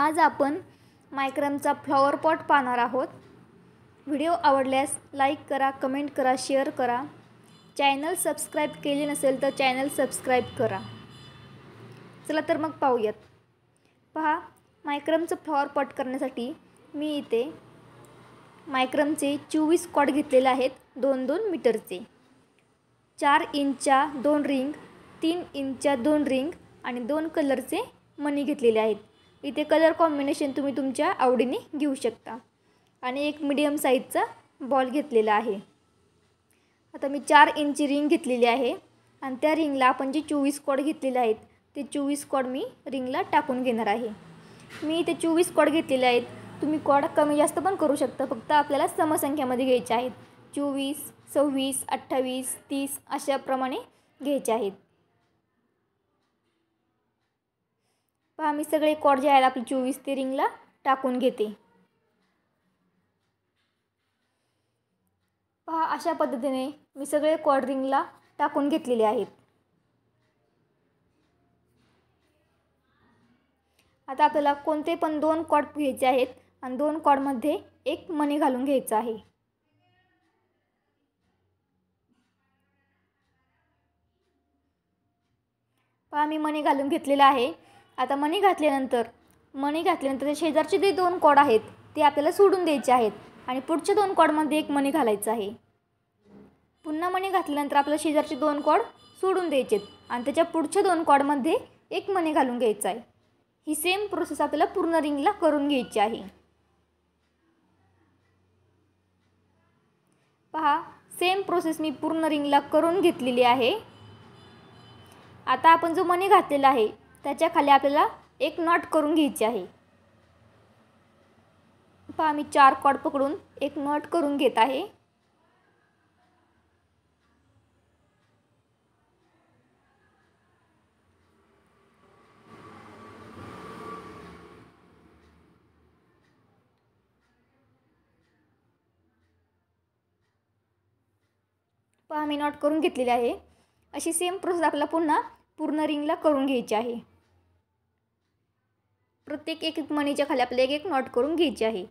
आज आपण मायक्रमचा flower pot पाहणार आहोत व्हिडिओ आवडल्यास लाईक करा कमेंट करा शेअर करा चॅनल सबस्क्राईब केली नसेल तर चॅनल सबस्क्राईब करा चला तर मग पाहूयात पहा मायक्रमचं फ्लॉवर पॉट करण्यासाठी मी इथे मायक्रमचे चोवीस कॉट घेतलेले आहेत दोन दोन मीटरचे चार इंचच्या दोन रिंग तीन इंचच्या दोन रिंग आणि दोन कलरचे मनी घेतलेले आहेत इथे कलर कॉम्बिनेशन तुम्ही तुमच्या आवडीने घेऊ शकता आणि एक मिडियम साईजचा बॉल घेतलेला आहे आता मी चार इंची रिंग घेतलेली आहे आणि त्या रिंगला आपण जे चोवीस कॉड घेतलेले आहेत ते चोवीस कॉड मी रिंगला टाकून घेणार आहे मी इथे चोवीस कॉड घेतलेले आहेत तुम्ही कॉड कमी जास्त पण करू शकता फक्त आपल्याला समसंख्यामध्ये घ्यायचे आहेत चोवीस सव्वीस अठ्ठावीस तीस अशाप्रमाणे घ्यायचे आहेत पहा मी सगळे कॉड जे आहेत आपली चोवीस ते रिंगला टाकून घेते पहा अशा पद्धतीने मी सगळे कॉड रिंगला टाकून घेतलेले आहेत आता आपल्याला कोणते पण दोन कॉड घ्यायचे आहेत आणि दोन कॉडमध्ये एक मणी घालून घ्यायचं आहे पहा मी मणी घालून घेतलेला आहे आता मणी घातल्यानंतर मणी घातल्यानंतर ते शेजारचे जे दोन कॉड आहेत ते आपल्याला सोडून द्यायचे आहेत आणि पुढच्या दोन कॉडमध्ये एक मणी घालायचं आहे पुन्हा मणी घातल्यानंतर आपल्याला शेजारचे दोन कॉड सोडून द्यायचे आहेत आणि त्याच्या पुढच्या दोन कॉडमध्ये एक मणी घालून घ्यायचं आहे ही सेम प्रोसेस आपल्याला पूर्ण रिंगला करून घ्यायची आहे पहा सेम प्रोसेस मी पूर्ण रिंगला करून घेतलेली आहे आता आपण जो मणी घातलेला आहे त्याच्या खाली आपल्याला एक नॉट करून घ्यायची आहे पहा मी चार कॉड पकडून एक नॉट करून घेत आहे पहा मी नॉट करून घेतलेली आहे अशी सेम प्रोसेस आपल्याला पुन्हा पूर्ण रिंगला करून घ्यायची आहे प्रत्येक एक एक मणीच्या खाली आपल्याला एक एक नॉट करून घ्यायची आहे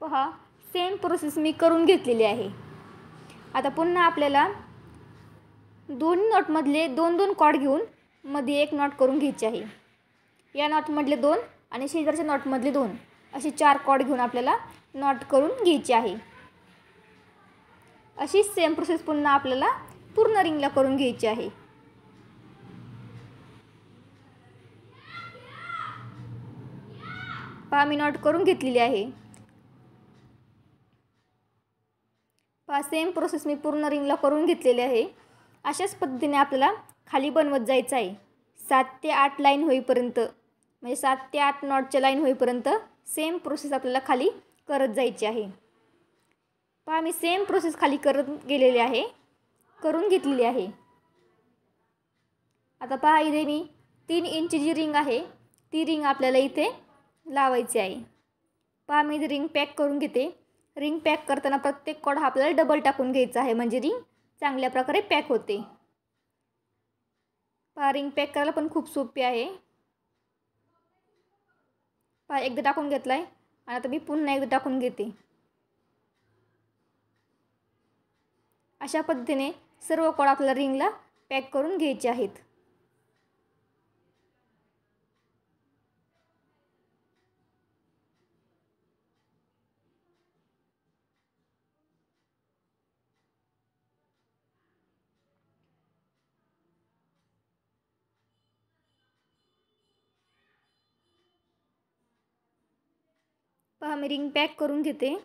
पहा सेम प्रोसेस मी करून घेतलेली आहे आता पुन्हा आपल्याला दोन नॉटमधले दोन दोन कॉड घेऊन मध्ये एक नॉट करून घ्यायची आहे या नॉटमधले दोन आणि शेजारच्या नॉटमधले दोन असे चार कॉड घेऊन आपल्याला नॉट करून घ्यायचे आहे अशीच सेम प्रोसेस पुन्हा आपल्याला पूर्ण रिंगला करून घ्यायची आहे पहा मी नॉट करून घेतलेली आहे पहा सेम प्रोसेस मी पूर्ण रिंगला करून घेतलेली आहे अशाच पद्धतीने आपल्याला खाली बनवत जायचं आहे सात ते आठ लाईन होईपर्यंत म्हणजे सात ते आठ नॉटच्या लाईन होईपर्यंत सेम प्रोसेस आपल्याला खाली करत जायची आहे पहा मी सेम प्रोसेस खाली करत गेलेली आहे करून घेतलेली आहे आता पहा इथे मी तीन इंची जी रिंग आहे ती रिंग आपल्याला इथे लावायची आहे पहा मी रिंग पॅक करून घेते रिंग पॅक करताना प्रत्येक कोड आपल्याला डबल टाकून घ्यायचा आहे म्हणजे रिंग चांगल्या प्रकारे पॅक होते पहा रिंग पॅक करायला पण खूप सोपी आहे पहा एकदा टाकून घेतला आहे आणि आता मी पुन्हा एकदा टाकून घेते अशा पद्धतीने सर्व कोड़ा आपल्याला रिंगला पॅक करून घ्यायचे आहेत पहा मी रिंग पॅक करून घेते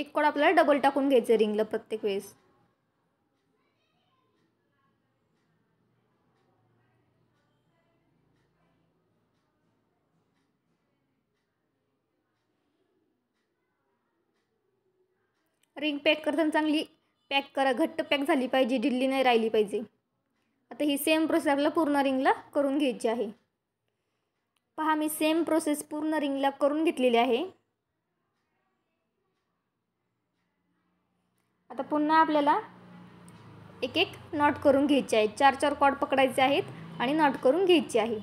एक कोड आपल्याला डबल टाकून घ्यायचं आहे रिंगला प्रत्येक वेळेस रिंग पॅक करताना चांगली पॅक करा घट्ट पॅक झाली पाहिजे ढिल्ली नाही राहिली पाहिजे आता ही सेम प्रोसेस आपल्याला पूर्ण रिंगला करून घ्यायची आहे पहा मी सेम प्रोसेस पूर्ण रिंगला करून घेतलेली आहे आता पुन्हा आपल्याला एक एक नॉट करून घ्यायचे आहेत चार चार कॉड पकडायचे आहेत आणि नॉट करून घ्यायचे आहे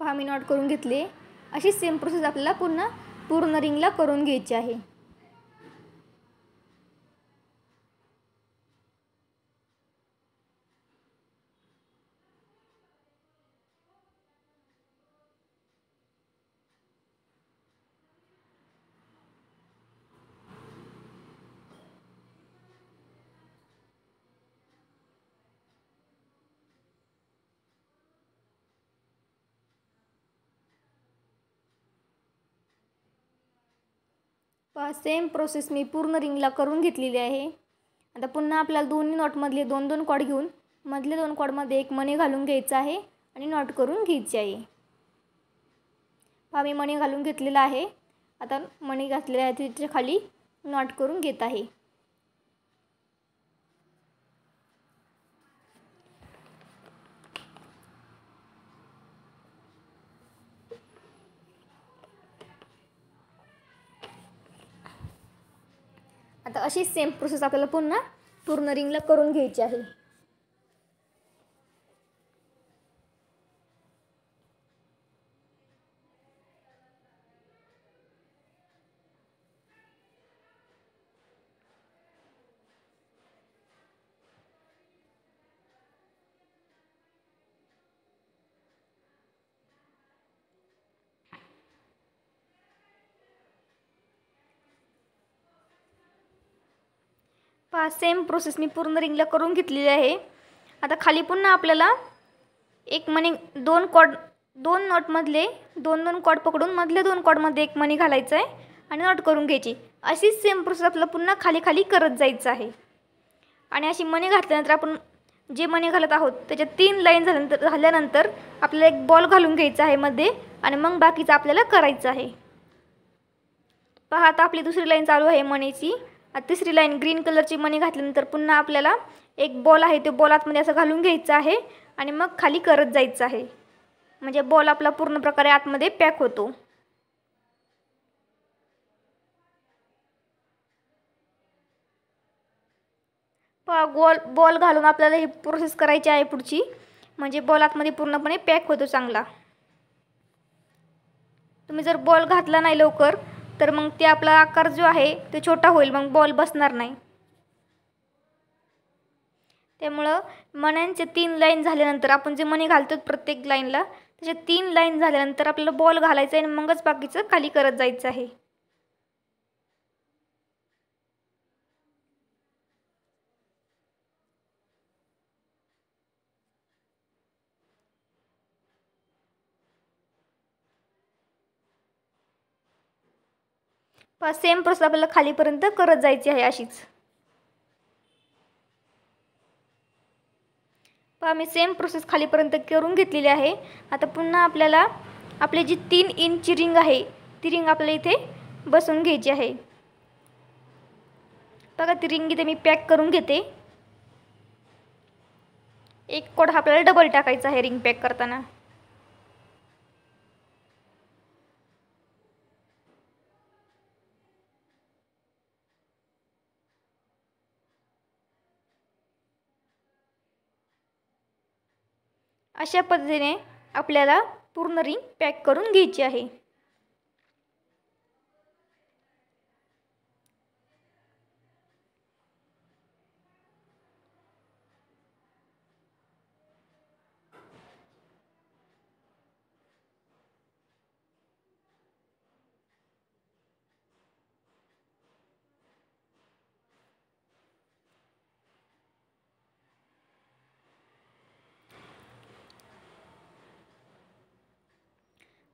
पहा मी नॉट करून घेतले अशी सेम प्रोसेस आपल्याला पुन्हा पूर्ण रिंगला करून घ्यायची आहे प सेम प्रोसेस मी पूर्ण रिंगला करून घेतलेली आहे आता पुन्हा आपल्याला दोन्ही नॉटमधले दोन दोन कॉड घेऊन मधले दोन कॉडमध्ये एक मणी घालून घ्यायचं आहे आणि नॉट करून घ्यायची आहे पहा मी मणी घालून घेतलेला आहे आता मणी घातलेला आहे त्याच्या खाली नॉट करून घेत आहे अशी सेम प्रोसेस आपल्याला पुन्हा पूर्ण रिंगला करून घ्यायची आहे पहा सेम प्रोसेस मी पूर्ण रिंगला करून घेतलेली आहे आता खाली पुन्हा आपल्याला एक मणी दोन कॉड दोन नॉटमधले दोन दोन कॉड पकडून मधल्या दोन कॉडमध्ये एक मणी घालायचं आहे आणि नॉट करून घ्यायची अशीच सेम प्रोसेस आपल्याला पुन्हा खाली खाली करत जायचं आहे आणि अशी मणी घातल्यानंतर आपण जे मणी घालत आहोत त्याच्या तीन लाईन झाल्यानंतर झाल्यानंतर आपल्याला एक बॉल घालून घ्यायचा आहे मध्ये आणि मग बाकीचं आपल्याला करायचं आहे पहा आता आपली दुसरी लाईन चालू आहे मणीची आता तिसरी लाईन ग्रीन कलरची मणी घातल्यानंतर पुन्हा आपल्याला एक बॉल आहे तो बॉल आतमध्ये असं घालून घ्यायचं आहे आणि मग खाली करत जायचं आहे म्हणजे बॉल आपला पूर्ण प्रकारे आतमध्ये पॅक होतो बॉल बॉल घालून आपल्याला ही प्रोसेस करायची आहे पुढची म्हणजे बॉल आतमध्ये पूर्णपणे पॅक होतो चांगला तुम्ही जर बॉल घातला नाही लवकर तर मग ते आपला आकार जो आहे तो छोटा होईल मग बॉल बसणार नाही त्यामुळं मण्यांचे तीन लाईन झाल्यानंतर आपण जे मणी घालतो प्रत्येक लाईनला त्याच्या तीन लाईन झाल्यानंतर आपल्याला बॉल घालायचा आहे आणि मगच बाकीचं खाली करत जायचं आहे पहा सेम प्रोसेस आपल्याला खालीपर्यंत करत जायची आहे अशीच पहा मी सेम प्रोसेस खालीपर्यंत करून घेतलेली आहे आता पुन्हा आपल्याला आपली जी तीन इंच रिंग आहे ती रिंग आपल्याला इथे बसवून घ्यायची आहे बघा ती रिंग इथे मी पॅक करून घेते एक कोड आपल्याला डबल टाकायचा आहे रिंग पॅक करताना अशा पद्धतीने आपल्याला पूर्ण रिंग पॅक करून घ्यायची आहे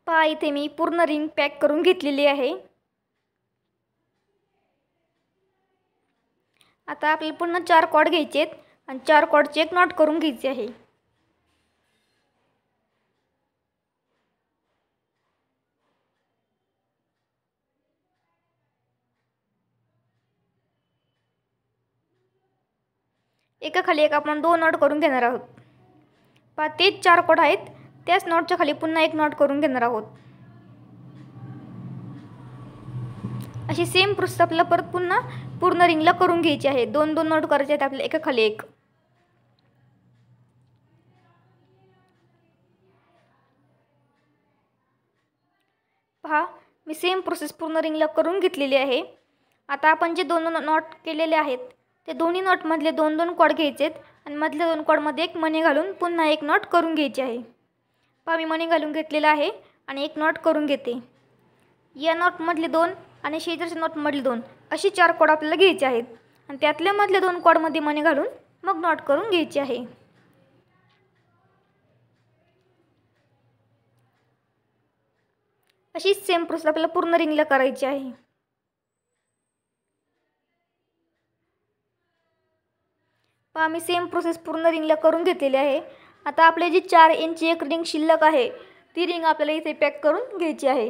पहा इथे मी पूर्ण रिंग पॅक करून घेतलेली आहे आता आपल्याला पुन्हा चार कॉड घ्यायचे आहेत आणि चार कॉडचे एक नॉट करून घ्यायचे आहे एका खाली एक आपण दोन नॉट करून घेणार आहोत पहा तेच चार कॉड आहेत त्याच नॉटच्या खाली पुन्हा एक नॉट करून घेणार आहोत अशी सेम प्रोसेस आपल्याला परत पुन्हा पूर्ण रिंगला करून घ्यायची आहे दोन दोन नॉट करायचे आहेत आपल्या एका खाली एक पहा मी सेम प्रोसेस पूर्ण रिंगला करून घेतलेली आहे आता आपण जे दोन नॉट केलेले आहेत ते दोन्ही नॉटमधले दोन दोन कॉड घ्यायचे आहेत आणि मधल्या दोन कॉडमध्ये एक मणी घालून पुन्हा एक नॉट करून घ्यायची आहे मणी घालून घेतलेला आहे आणि एक नॉट करून घेते या नॉटमधले दोन आणि शेजारच्या नॉटमधले दोन असे चार कोड आपल्याला घ्यायचे आहेत आणि त्यातल्या मधल्या दोन कोडमध्ये मणी घालून मग नॉट करून घ्यायची आहे अशीच सेम प्रोसेस आपल्याला पूर्ण रिंगला करायची आहे पहा सेम प्रोसेस पूर्ण रिंगला करून घेतलेली आहे आता आपले जी चार इंच एक रिंग शिल्लक आहे ती रिंग आपल्याला इथे पॅक करून घ्यायची आहे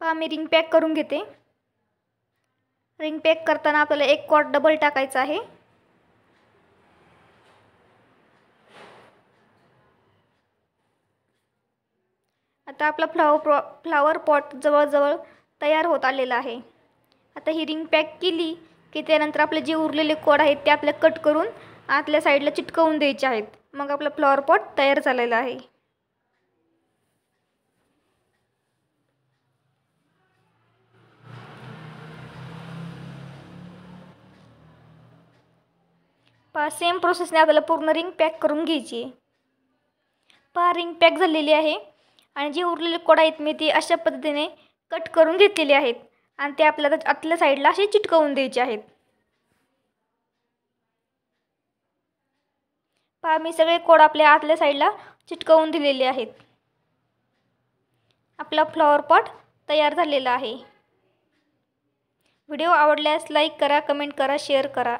पहा मी रिंग पॅक करून घेते रिंग पॅक करताना आपल्याला एक कॉट डबल टाकायचं आहे आता आपला फ्लावर प्रॉ फ्लावर पॉट जवळजवळ तयार होत आलेला आहे आता ही रिंग पॅक केली की त्यानंतर आपले जे उरलेले कोड आहेत ते आपल्या कट करून आतल्या साईडला चिटकवून द्यायचे आहेत मग आपला फ्लॉवर पॉट तयार झालेला आहे पा सेम प्रोसेसने आपल्याला पूर्ण रिंग पॅक करून घ्यायची आहे पहा रिंग पॅक झालेली आहे आणि जे उरलेले कोड आहेत मी ते अशा पद्धतीने कट करून घेतलेले आहेत आणि ते आपल्याला आतल्या साईडला असे चिटकवून द्यायचे आहेत पहा मी सगळे कोड आपल्या आतल्या साईडला चिटकवून दिलेले आहेत आपला फ्लॉवर पॉट तयार झालेला आहे व्हिडिओ आवडल्यास लाईक करा कमेंट करा शेअर करा